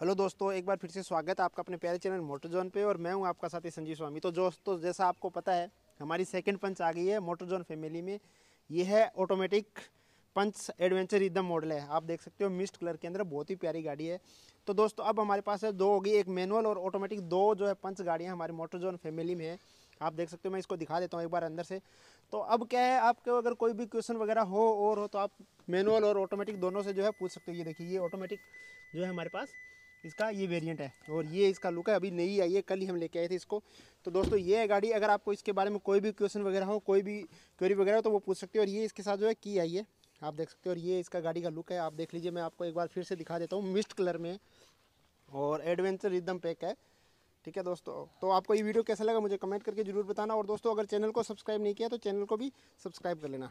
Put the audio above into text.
hello दोस्तों एक बार फिर से स्वागत है आपका अपने प्यारे चैनल मोटर जोन पे और मैं हूं आपका साथी संजीव स्वामी तो दोस्तों जैसा आपको पता है हमारी सेकंड पंच आ गई है मोटर जोन फैमिली में ये है ऑटोमेटिक पंच एडवेंचर इदम मॉडल है आप देख सकते हो मिस्ट कलर के अंदर बहुत ही प्यारी गाड़ी है तो दोस्तों अब हमारे पास है दो होगी एक मैनुअल और ऑटोमेटिक दो जो है पंच गाड़ियाँ हमारे मोटर जोन फैमिली में है आप देख सकते हो मैं इसको दिखा देता हूँ एक बार अंदर से तो अब क्या है आपके अगर कोई भी क्वेश्चन वगैरह हो और हो तो आप मैनुअल और ऑटोमेटिक दोनों से जो है पूछ सकते हो ये देखिए ये ऑटोमेटिक जो है हमारे पास इसका ये वेरिएंट है और ये इसका लुक है अभी नई आई है कल ही हम लेके आए थे इसको तो दोस्तों ये है गाड़ी अगर आपको इसके बारे में कोई भी क्वेश्चन वगैरह हो कोई भी क्वेरी वगैरह हो तो वो पूछ सकते हो और ये इसके साथ जो है की आई है आप देख सकते हो और ये इसका गाड़ी का लुक है आप देख लीजिए मैं आपको एक बार फिर से दिखा देता हूँ मिस्ट कलर में और एडवेंचर एकदम पैक है ठीक है दोस्तों तो आपको ये वीडियो कैसा लगा मुझे कमेंट करके जरूर बताना और दोस्तों अगर चैनल को सब्सक्राइब नहीं किया तो चैनल को भी सब्सक्राइब कर लेना